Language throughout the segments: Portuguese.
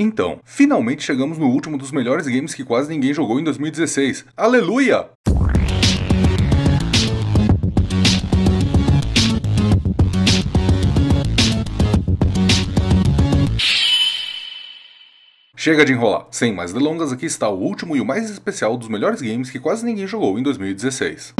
Então, finalmente chegamos no último dos melhores games que quase ninguém jogou em 2016. Aleluia! Chega de enrolar. Sem mais delongas, aqui está o último e o mais especial dos melhores games que quase ninguém jogou em 2016.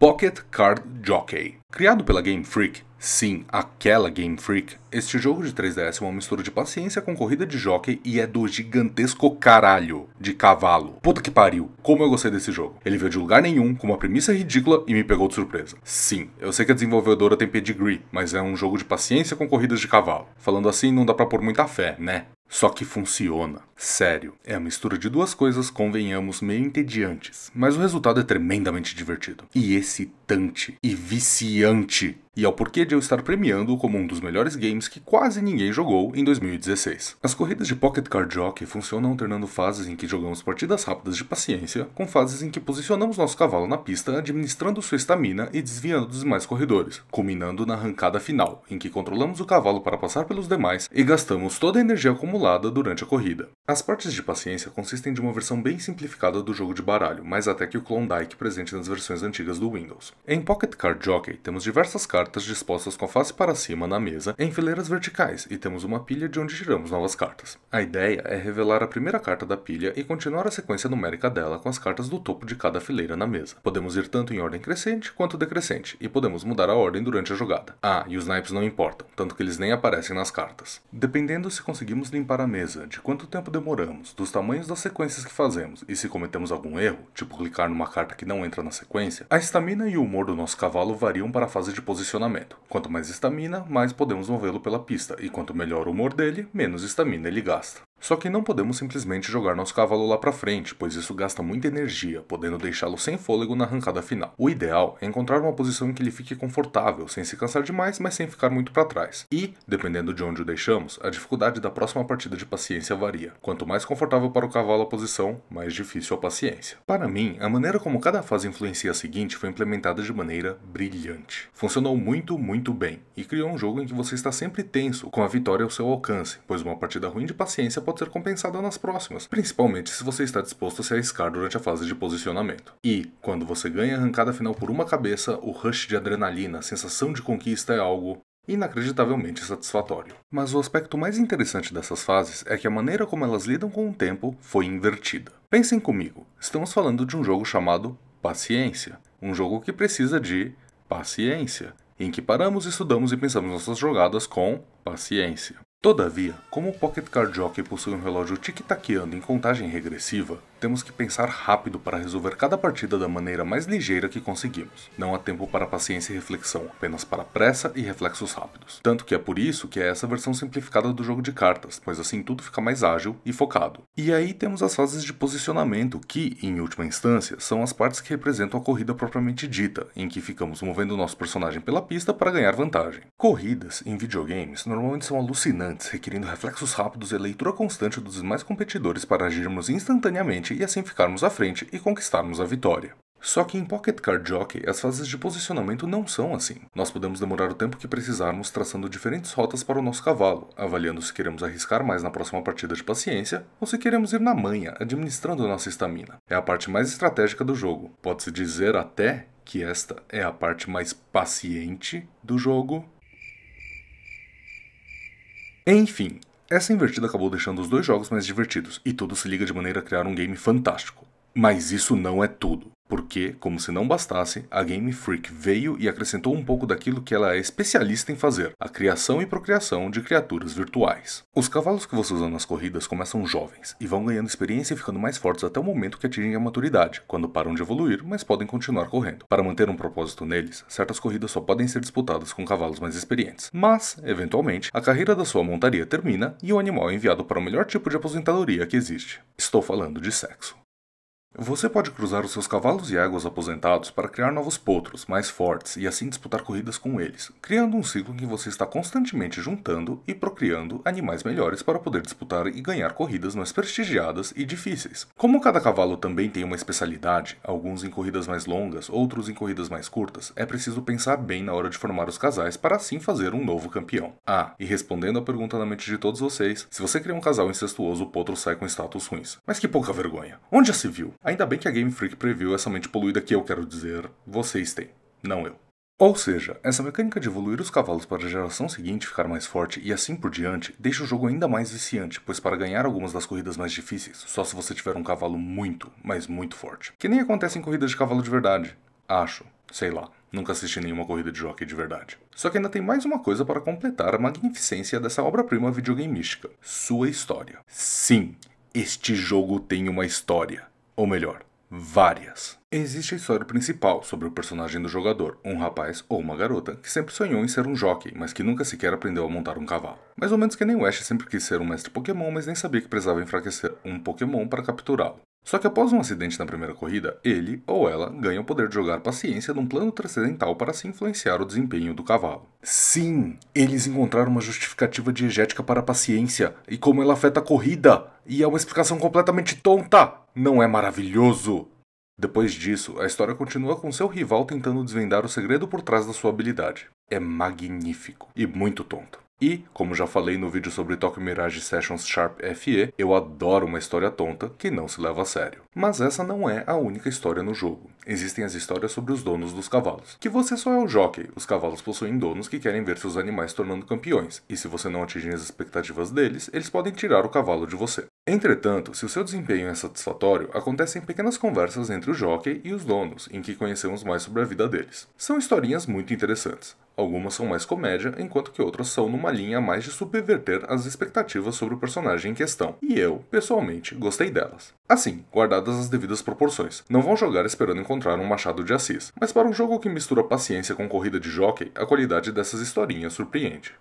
Pocket Card Jockey. Criado pela Game Freak, sim, aquela Game Freak, este jogo de 3DS é uma mistura de paciência com corrida de jockey e é do gigantesco caralho de cavalo. Puta que pariu, como eu gostei desse jogo. Ele veio de lugar nenhum, com uma premissa ridícula e me pegou de surpresa. Sim, eu sei que a desenvolvedora tem pedigree, mas é um jogo de paciência com corridas de cavalo. Falando assim, não dá pra pôr muita fé, né? Só que funciona sério. É a mistura de duas coisas, convenhamos, meio entediantes, mas o resultado é tremendamente divertido, e excitante, e viciante. E ao é porquê de eu estar premiando como um dos melhores games que quase ninguém jogou em 2016. As corridas de Pocket Card Jockey funcionam alternando fases em que jogamos partidas rápidas de paciência, com fases em que posicionamos nosso cavalo na pista, administrando sua estamina e desviando dos demais corredores, culminando na arrancada final, em que controlamos o cavalo para passar pelos demais e gastamos toda a energia acumulada durante a corrida. As partes de paciência consistem de uma versão bem simplificada do jogo de baralho, mas até que o Klondike presente nas versões antigas do Windows. Em Pocket Card Jockey, temos diversas cartas dispostas com a face para cima na mesa, em fileiras verticais, e temos uma pilha de onde tiramos novas cartas. A ideia é revelar a primeira carta da pilha e continuar a sequência numérica dela com as cartas do topo de cada fileira na mesa. Podemos ir tanto em ordem crescente quanto decrescente, e podemos mudar a ordem durante a jogada. Ah, e os naipes não importam, tanto que eles nem aparecem nas cartas. Dependendo se conseguimos limpar a mesa, de quanto tempo demoramos, dos tamanhos das sequências que fazemos e se cometemos algum erro, tipo clicar numa carta que não entra na sequência, a estamina e o humor do nosso cavalo variam para a fase de posicionamento. Quanto mais estamina, mais podemos movê-lo pela pista, e quanto melhor o humor dele, menos estamina ele gasta. Só que não podemos simplesmente jogar nosso cavalo lá para frente, pois isso gasta muita energia, podendo deixá-lo sem fôlego na arrancada final. O ideal é encontrar uma posição em que ele fique confortável, sem se cansar demais, mas sem ficar muito para trás. E, dependendo de onde o deixamos, a dificuldade da próxima partida de paciência varia. Quanto mais confortável para o cavalo a posição, mais difícil a paciência. Para mim, a maneira como cada fase influencia a seguinte foi implementada de maneira brilhante. Funcionou muito, muito bem, e criou um jogo em que você está sempre tenso, com a vitória ao seu alcance, pois uma partida ruim de paciência pode ser compensada nas próximas, principalmente se você está disposto a se arriscar durante a fase de posicionamento. E, quando você ganha a arrancada final por uma cabeça, o rush de adrenalina, a sensação de conquista é algo inacreditavelmente satisfatório. Mas o aspecto mais interessante dessas fases é que a maneira como elas lidam com o tempo foi invertida. Pensem comigo, estamos falando de um jogo chamado Paciência, um jogo que precisa de paciência, em que paramos, estudamos e pensamos nossas jogadas com paciência. Todavia, como o Pocket Card Jockey possui um relógio tic-taquiano em contagem regressiva, temos que pensar rápido para resolver cada partida da maneira mais ligeira que conseguimos. Não há tempo para paciência e reflexão, apenas para pressa e reflexos rápidos. Tanto que é por isso que é essa versão simplificada do jogo de cartas, pois assim tudo fica mais ágil e focado. E aí temos as fases de posicionamento, que, em última instância, são as partes que representam a corrida propriamente dita, em que ficamos movendo nosso personagem pela pista para ganhar vantagem. Corridas em videogames normalmente são alucinantes, requerendo reflexos rápidos e leitura constante dos demais competidores para agirmos instantaneamente frente e assim ficarmos à frente e conquistarmos a vitória. Só que em Pocket Card Jockey, as fases de posicionamento não são assim. Nós podemos demorar o tempo que precisarmos traçando diferentes rotas para o nosso cavalo, avaliando se queremos arriscar mais na próxima partida de paciência ou se queremos ir na manha, administrando nossa estamina. É a parte mais estratégica do jogo. Pode-se dizer até que esta é a parte mais paciente do jogo. Enfim, essa invertida acabou deixando os dois jogos mais divertidos, e tudo se liga de maneira a criar um game fantástico. Mas isso não é tudo. Porque, como se não bastasse, a Game Freak veio e acrescentou um pouco daquilo que ela é especialista em fazer: a criação e procriação de criaturas virtuais. Os cavalos que você usa nas corridas começam jovens e vão ganhando experiência e ficando mais fortes até o momento que atingem a maturidade, quando param de evoluir, mas podem continuar correndo. Para manter um propósito neles, certas corridas só podem ser disputadas com cavalos mais experientes. Mas, eventualmente, a carreira da sua montaria termina e o animal é enviado para o melhor tipo de aposentadoria que existe. Estou falando de sexo. Você pode cruzar os seus cavalos e éguas aposentados para criar novos potros, mais fortes, e assim disputar corridas com eles, criando um ciclo em que você está constantemente juntando e procriando animais melhores para poder disputar e ganhar corridas mais prestigiadas e difíceis. Como cada cavalo também tem uma especialidade, alguns em corridas mais longas, outros em corridas mais curtas, é preciso pensar bem na hora de formar os casais para assim fazer um novo campeão. Ah, e respondendo à pergunta na mente de todos vocês, se você cria um casal incestuoso, o potro sai com status ruins. Mas que pouca vergonha. Onde já se viu? Ainda bem que a Game Freak previu essa mente poluída que eu quero dizer, vocês têm, não eu. Ou seja, essa mecânica de evoluir os cavalos para a geração seguinte ficar mais forte e assim por diante deixa o jogo ainda mais viciante, pois para ganhar algumas das corridas mais difíceis, só se você tiver um cavalo muito, mas muito forte. Que nem acontece em corridas de cavalo de verdade. Acho, sei lá, nunca assisti nenhuma corrida de jockey de verdade. Só que ainda tem mais uma coisa para completar a magnificência dessa obra-prima videogameística: sua história. Sim, este jogo tem uma história. Ou melhor, várias. Existe a história principal sobre o personagem do jogador, um rapaz ou uma garota, que sempre sonhou em ser um jockey, mas que nunca sequer aprendeu a montar um cavalo. Mais ou menos que nem Ash sempre quis ser um mestre Pokémon, mas nem sabia que precisava enfraquecer um Pokémon para capturá-lo. Só que após um acidente na primeira corrida, ele ou ela ganha o poder de jogar paciência num plano transcendental para se influenciar o desempenho do cavalo. Sim, eles encontraram uma justificativa diegética para a paciência e como ela afeta a corrida, e é uma explicação completamente tonta! Não é maravilhoso? Depois disso, a história continua com seu rival tentando desvendar o segredo por trás da sua habilidade. É magnífico e muito tonto. E, como já falei no vídeo sobre Tokyo Mirage Sessions Sharp FE, eu adoro uma história tonta que não se leva a sério. Mas essa não é a única história no jogo. Existem as histórias sobre os donos dos cavalos. Que você só é o jockey, os cavalos possuem donos que querem ver seus animais tornando campeões, e se você não atingir as expectativas deles, eles podem tirar o cavalo de você. Entretanto, se o seu desempenho é satisfatório, acontecem pequenas conversas entre o jockey e os donos, em que conhecemos mais sobre a vida deles. São historinhas muito interessantes. Algumas são mais comédia, enquanto que outras são numa linha mais de subverter as expectativas sobre o personagem em questão. E eu, pessoalmente, gostei delas. Assim, guardadas as devidas proporções, não vão jogar esperando encontrar um Machado de Assis, mas para um jogo que mistura paciência com corrida de jockey, a qualidade dessas historinhas surpreende.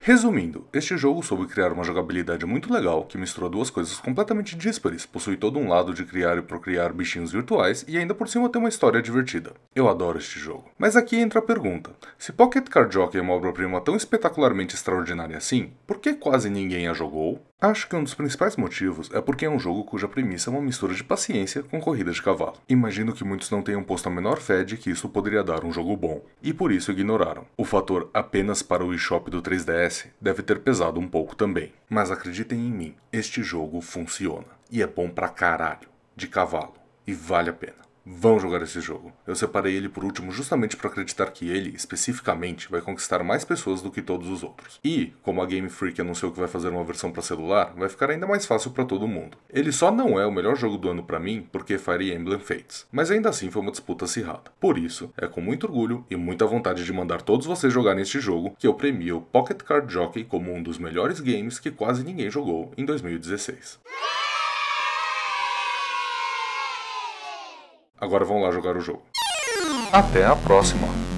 Resumindo, este jogo soube criar uma jogabilidade muito legal que misturou duas coisas completamente díspares, possui todo um lado de criar e procriar bichinhos virtuais e ainda por cima tem uma história divertida. Eu adoro este jogo. Mas aqui entra a pergunta: se Pocket Card Jockey é uma obra-prima tão espetacularmente extraordinária assim, por que quase ninguém a jogou? Acho que um dos principais motivos é porque é um jogo cuja premissa é uma mistura de paciência com corrida de cavalo. Imagino que muitos não tenham posto a menor fé de que isso poderia dar um jogo bom, e por isso ignoraram. O fator apenas para o eShop do 3DS deve ter pesado um pouco também. Mas acreditem em mim, este jogo funciona. E é bom pra caralho, de cavalo, e vale a pena vão jogar esse jogo. Eu separei ele por último justamente para acreditar que ele, especificamente, vai conquistar mais pessoas do que todos os outros. E, como a Game Freak anunciou que vai fazer uma versão para celular, vai ficar ainda mais fácil para todo mundo. Ele só não é o melhor jogo do ano para mim porque Fire Emblem Fates, mas ainda assim foi uma disputa acirrada. Por isso, é com muito orgulho e muita vontade de mandar todos vocês jogarem este jogo que eu premio Pocket Card Jockey como um dos melhores games que quase ninguém jogou em 2016. Agora vão lá jogar o jogo. Até a próxima!